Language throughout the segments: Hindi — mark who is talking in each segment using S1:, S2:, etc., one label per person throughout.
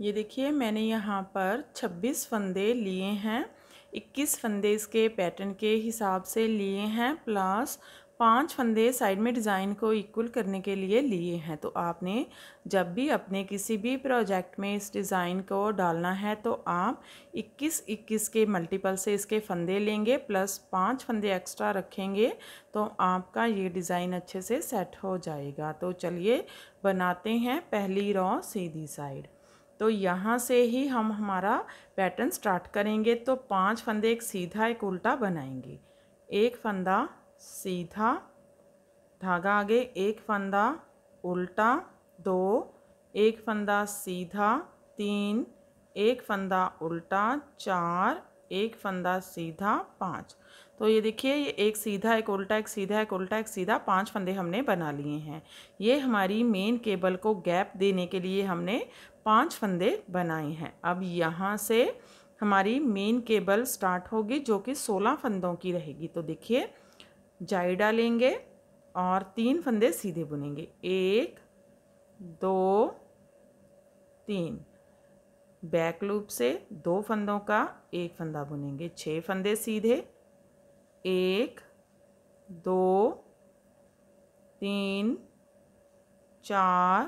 S1: ये देखिए मैंने यहाँ पर 26 फंदे लिए हैं 21 फंदे इसके पैटर्न के हिसाब से लिए हैं प्लस पांच फंदे साइड में डिज़ाइन को इक्वल करने के लिए लिए हैं तो आपने जब भी अपने किसी भी प्रोजेक्ट में इस डिज़ाइन को डालना है तो आप 21 21 के मल्टीपल से इसके फंदे लेंगे प्लस पांच फंदे एक्स्ट्रा रखेंगे तो आपका ये डिज़ाइन अच्छे से सेट हो जाएगा तो चलिए बनाते हैं पहली रॉ सीधी साइड तो यहाँ से ही हम हमारा पैटर्न स्टार्ट करेंगे तो पांच फंदे एक सीधा एक उल्टा बनाएंगे एक फंदा सीधा धागा आगे एक फंदा उल्टा दो एक फंदा सीधा तीन एक फंदा उल्टा चार एक फंदा सीधा पाँच तो ये देखिए ये एक सीधा एक उल्टा एक सीधा एक उल्टा एक सीधा पांच फंदे हमने बना लिए हैं ये हमारी मेन केबल को गैप देने के लिए हमने पांच फंदे बनाए हैं अब यहाँ से हमारी मेन केबल स्टार्ट होगी जो कि सोलह फंदों की रहेगी तो देखिए जाई डालेंगे और तीन फंदे सीधे बुनेंगे एक दो तीन बैक लूप से दो फंदों का एक फंदा बुनेंगे छः फंदे सीधे एक दो तीन चार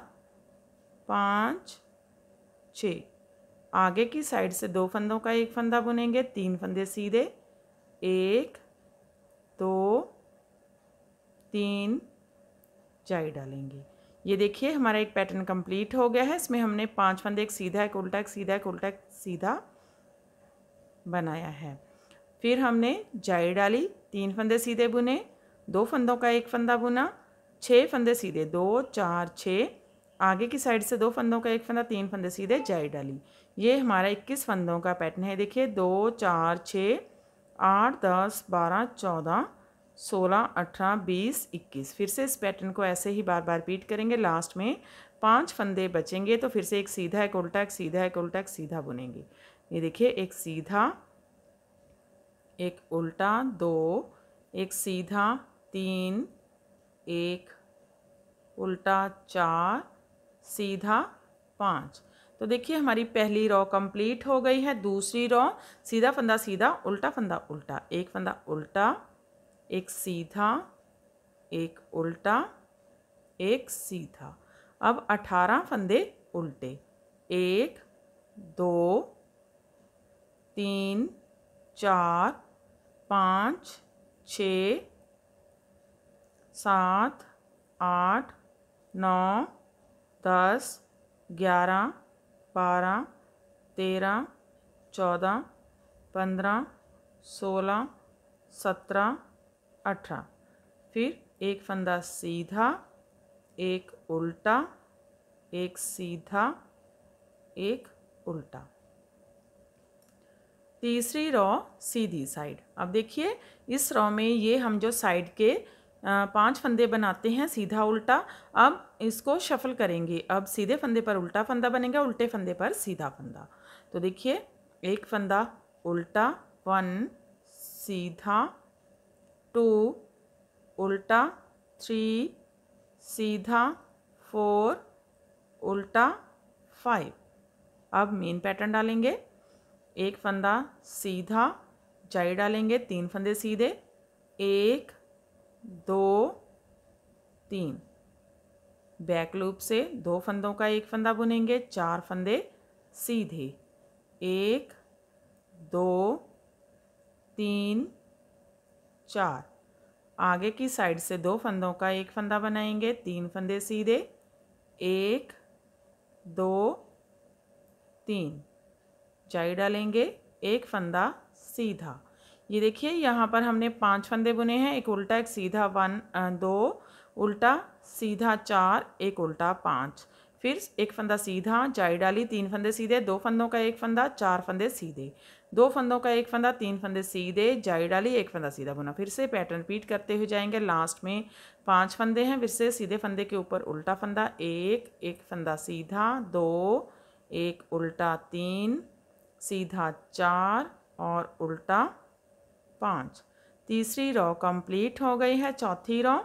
S1: पाँच छ आगे की साइड से दो फंदों का एक फंदा बुनेंगे तीन फंदे सीधे एक दो तीन जाई डालेंगे ये देखिए हमारा एक पैटर्न कंप्लीट हो गया है इसमें हमने पांच फंदे एक सीधा एक उल्टा एक सीधा एक उल्टा एक सीधा बनाया है फिर हमने जाई डाली तीन फंदे सीधे बुने दो फंदों का एक फंदा बुना छः फंदे सीधे दो चार छः आगे की साइड से दो फंदों का एक फंदा तीन फंदे सीधे जाई डाली ये हमारा इक्कीस फंदों का पैटर्न है देखिए दो चार छः आठ दस बारह चौदह सोलह अठारह बीस इक्कीस फिर से इस पैटर्न को ऐसे ही बार बार रिपीट करेंगे लास्ट में पांच फंदे बचेंगे तो फिर से एक सीधा एक उल्टा एक सीधा एक उल्टा एक सीधा बुनेंगे ये देखिए एक सीधा एक उल्टा दो एक सीधा तीन एक उल्टा चार सीधा पाँच तो देखिए हमारी पहली रॉ कंप्लीट हो गई है दूसरी रॉ सीधा फंदा सीधा उल्टा फंदा उल्टा एक फंदा उल्टा एक सीधा एक उल्टा एक सीधा अब अठारह फंदे उल्टे एक दो तीन चार पाँच छ सात आठ नौ दस ग्यारह बारह तेरह चौदह पंद्रह सोलह सत्रह अठारह फिर एक फंदा सीधा एक उल्टा एक सीधा एक उल्टा तीसरी रॉ सीधी साइड अब देखिए इस रॉ में ये हम जो साइड के पांच फंदे बनाते हैं सीधा उल्टा अब इसको शफल करेंगे अब सीधे फंदे पर उल्टा फंदा बनेगा उल्टे फंदे पर सीधा फंदा तो देखिए एक फंदा उल्टा वन सीधा टू उल्टा थ्री सीधा फोर उल्टा फाइव अब मेन पैटर्न डालेंगे एक फंदा सीधा जाई डालेंगे तीन फंदे सीधे एक दो तीन बैक लूप से दो फंदों का एक फंदा बुनेंगे चार फंदे सीधे एक दो तीन चार आगे की साइड से दो फंदों का एक फंदा बनाएंगे तीन फंदे सीधे एक दो तीन जाई डालेंगे एक फंदा सीधा ये देखिए यहाँ पर हमने पांच फंदे बुने हैं एक उल्टा एक सीधा वन दो उल्टा सीधा चार एक उल्टा पाँच फिर एक फंदा सीधा जाई डाली तीन फंदे सीधे दो फंदों का एक फंदा चार फंदे सीधे दो फंदों का एक फंदा तीन फंदे सीधे जाई डाली एक फंदा सीधा बुना फिर से पैटर्न रिपीट करते हुए जाएंगे लास्ट में पांच फंदे हैं फिर से सीधे फंदे के ऊपर उल्टा फंदा एक एक फंदा सीधा दो एक उल्टा तीन सीधा चार और उल्टा पाँच तीसरी रॉ कंप्लीट हो गई है चौथी रॉ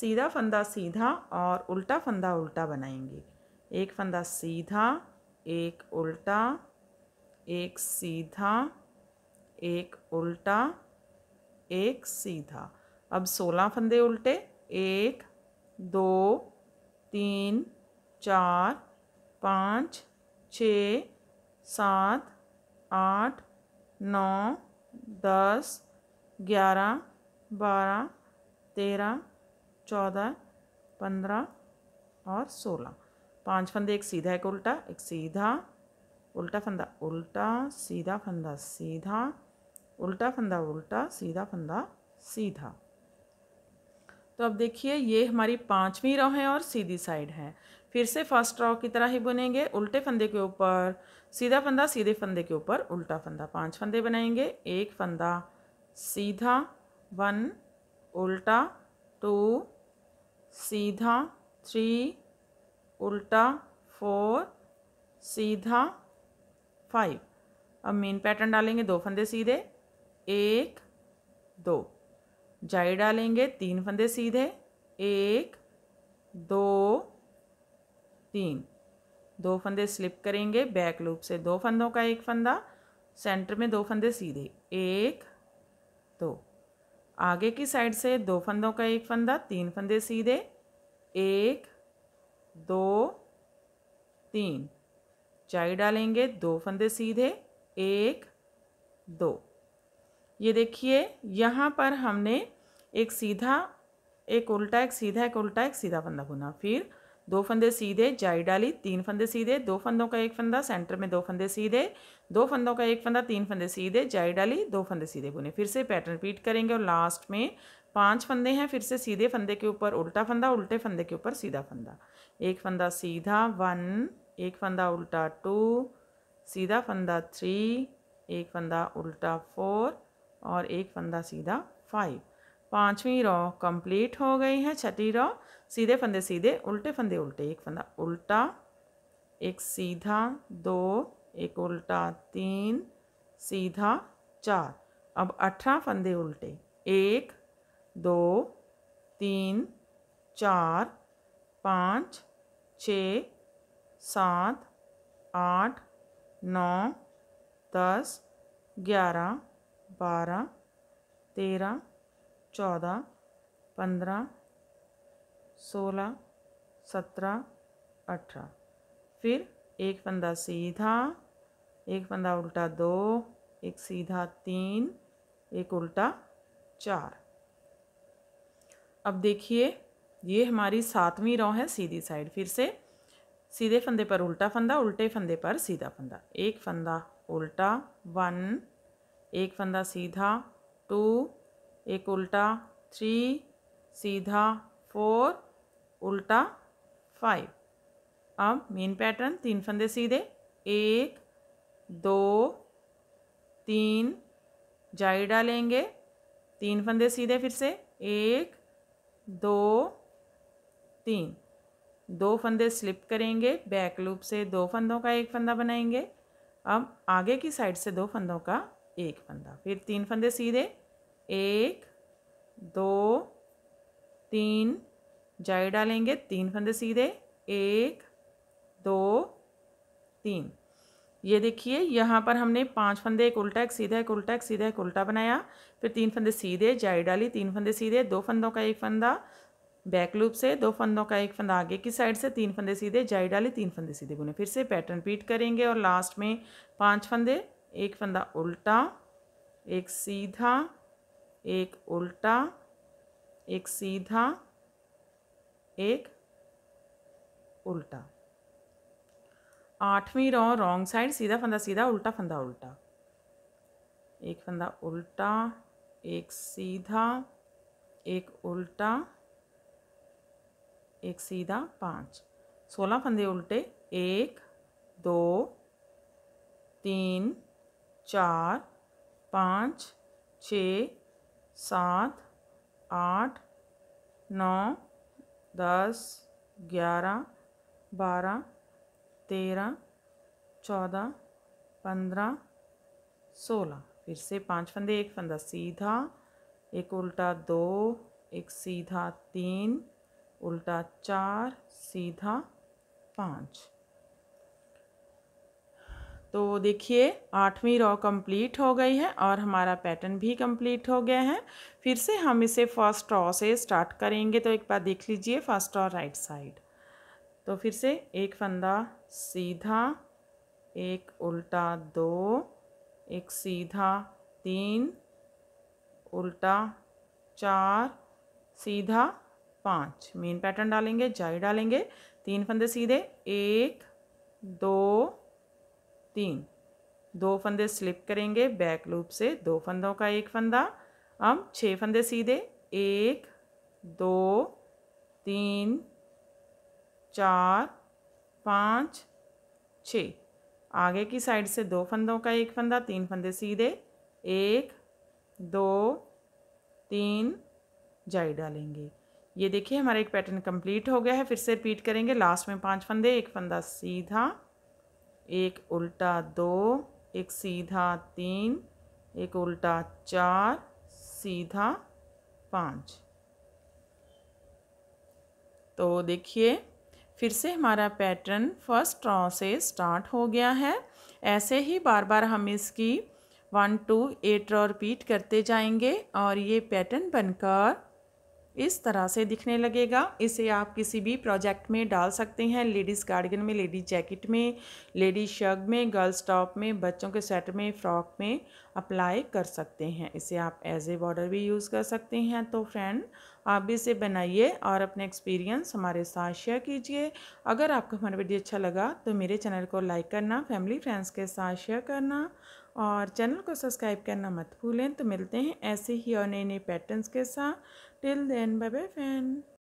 S1: सीधा फंदा सीधा और उल्टा फंदा उल्टा बनाएंगे एक फंदा सीधा एक उल्टा एक सीधा एक उल्टा एक सीधा अब सोलह फंदे उल्टे एक दो तीन चार पाँच छ सात आठ नौ दस ग्यारह बारह तेरह चौदह पंद्रह और सोलह पांच फंदे एक सीधा एक उल्टा एक सीधा उल्टा फंदा उल्टा सीधा फंदा सीधा उल्टा फंदा उल्टा सीधा फंदा सीधा तो अब देखिए ये हमारी पाँचवीं रो है और सीधी साइड है फिर से फर्स्ट रो की तरह ही बुनेंगे उल्टे फंदे के ऊपर सीधा फंदा सीधे फंदे के ऊपर उल्टा फंदा पांच फंदे बनाएंगे एक फंदा सीधा वन उल्टा टू सीधा थ्री उल्टा फोर सीधा फाइव अब मेन पैटर्न डालेंगे दो फंदे सीधे एक दो जाई डालेंगे तीन फंदे सीधे एक दो तीन दो फंदे स्लिप करेंगे बैक लूप से दो फंदों का एक फंदा सेंटर में दो फंदे सीधे एक दो आगे की साइड से दो फंदों का एक फंदा तीन फंदे सीधे एक दो तीन चाई डालेंगे दो फंदे सीधे एक दो ये देखिए यहाँ पर हमने एक सीधा एक उल्टा एक सीधा एक उल्टा एक सीधा फंदा बुना फिर दो फंदे सीधे जाई डाली तीन फंदे सीधे दो फंदों का एक फंदा सेंटर में दो फंदे सीधे दो फंदों का एक फंदा तीन फंदे सीधे जाई डाली दो फंदे सीधे बुने फिर से पैटर्न रिपीट करेंगे और लास्ट में पांच फंदे हैं फिर से सीधे फंदे के ऊपर उल्टा फंदा उल्टे फंदे के ऊपर सीधा फंदा एक फंदा सीधा वन एक फंदा उल्टा टू सीधा फंदा थ्री एक फंदा उल्टा फोर और एक फंदा सीधा फाइव पाँचवीं रॉ कंप्लीट हो गई है छठी रॉ सीधे फंदे सीधे उल्टे फंदे उल्टे एक फंदा उल्टा एक सीधा दो एक उल्टा तीन सीधा चार अब अठारह फंदे उल्टे एक दो तीन चार पाँच छ सात आठ नौ दस ग्यारह बारह तेरह चौदह पंद्रह सोलह सत्रह अठारह फिर एक फंदा सीधा एक फंदा उल्टा दो एक सीधा तीन एक उल्टा चार अब देखिए ये हमारी सातवीं रो है सीधी साइड फिर से सीधे फंदे पर उल्टा फंदा उल्टे फंदे पर सीधा फंदा एक फंदा उल्टा वन एक फंदा सीधा टू एक उल्टा थ्री सीधा फोर उल्टा फाइव अब मेन पैटर्न तीन फंदे सीधे एक दो तीन जाई डालेंगे तीन फंदे सीधे फिर से एक दो तीन दो फंदे स्लिप करेंगे बैक लूप से दो फंदों का एक फंदा बनाएंगे अब आगे की साइड से दो फंदों का एक फंदा फिर तीन फंदे सीधे एक दो तीन जाई डालेंगे तीन फंदे सीधे एक दो तीन ये देखिए यहाँ पर हमने पांच फंदे एक उल्टा एक सीधा एक उल्टा एक सीधा एक उल्टा बनाया फिर तीन फंदे सीधे जाई डाली तीन फंदे सीधे दो फंदों का एक फंदा बैक लूप से दो फंदों का एक फंदा आगे की साइड से तीन फंदे सीधे जाई डाली तीन फंदे सीधे बुने फिर से पैटर्न रिपीट करेंगे और लास्ट में पांच फंदे एक फंदा उल्टा एक सीधा एक उल्टा एक सीधा एक उल्टा आठवीं रो रॉन्ग साइड सीधा फंदा सीधा उल्टा फंदा उल्टा एक फंदा उल्टा एक सीधा एक उल्टा एक सीधा पाँच सोलह फंदे उल्टे एक दो तीन चार पाँच छ सात आठ नौ दस ग्यारह बारह तेरह चौदह पंद्रह सोलह फिर से पांच फंदे एक फंदा सीधा एक उल्टा दो एक सीधा तीन उल्टा चार सीधा पाँच तो देखिए आठवीं रॉ कंप्लीट हो गई है और हमारा पैटर्न भी कंप्लीट हो गया है फिर से हम इसे फर्स्ट रॉ से स्टार्ट करेंगे तो एक बार देख लीजिए फर्स्ट रॉ राइट साइड तो फिर से एक फंदा सीधा एक उल्टा दो एक सीधा तीन उल्टा चार सीधा पाँच मेन पैटर्न डालेंगे जाई डालेंगे तीन फंदे सीधे एक दो तीन दो फंदे स्लिप करेंगे बैक लूप से दो फंदों का एक फंदा अब छः फंदे सीधे एक दो तीन चार पाँच छ आगे की साइड से दो फंदों का एक फंदा तीन फंदे सीधे एक दो तीन जाई डालेंगे ये देखिए हमारा एक पैटर्न कंप्लीट हो गया है फिर से रिपीट करेंगे लास्ट में पांच फंदे एक फंदा सीधा एक उल्टा दो एक सीधा तीन एक उल्टा चार सीधा पाँच तो देखिए फिर से हमारा पैटर्न फर्स्ट रॉ से स्टार्ट हो गया है ऐसे ही बार बार हम इसकी one two eight row repeat करते जाएंगे और ये पैटर्न बनकर इस तरह से दिखने लगेगा इसे आप किसी भी प्रोजेक्ट में डाल सकते हैं लेडीज़ गार्डियन में लेडीज़ जैकेट में लेडीज़ शर्ग में गर्ल्स टॉप में बच्चों के सेट में फ्रॉक में अप्लाई कर सकते हैं इसे आप एज ए बॉर्डर भी यूज़ कर सकते हैं तो फ्रेंड आप भी इसे बनाइए और अपने एक्सपीरियंस हमारे साथ शेयर कीजिए अगर आपको हमारा वीडियो अच्छा लगा तो मेरे चैनल को लाइक करना फैमिली फ्रेंड्स के साथ शेयर करना और चैनल को सब्सक्राइब करना मत भूलें तो मिलते हैं ऐसे ही और नए नए पैटर्न्स के साथ Till then, bye bye, friend.